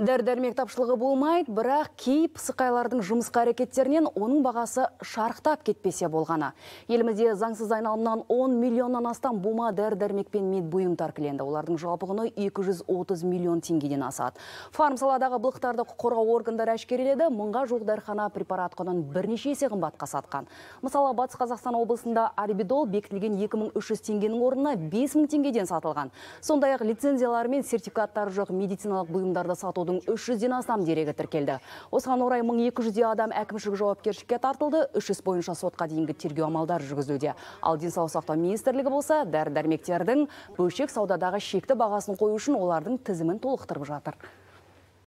дәрі дәрмек тапшылығы болмайды бірақ кей пысықайлардың жұмысқа әрекеттерінен оның бағасы шарықтап кетпесе болғаны елімізде заңсыз айналымнан 10 миллионнан астам бума дәрі дәрмек пен медбұйым тәркіленді олардың жалпы 230 миллион теңгеден асады фарм саладағы былықтарды құқық қорғау органдары әшкереледі мыңға жуық дәріхана препарат құнын бірнеше есе қымбатқа сатқан мысалы батыс қазақстан облысында арбидол бекітілген 2300 теңгенің орнына 5000 теңгеден сатылған сондай ақ лицензиялары мен сертификаттары жоқ медициналық бұйымдарды сату атудың үш жүзден астам дерегі тіркелді осыған орай мың екі жүздей адам әкімшілік жауапкершілікке тартылды үш іс бойынша сотқа дейінгі тергеу амалдары жүргізілуде ал денсаулық сақтау министрлігі болса дәрі дәрмектердің бөлшек саудадағы шекті бағасын қою үшін олардың тізімін толықтырып жатыр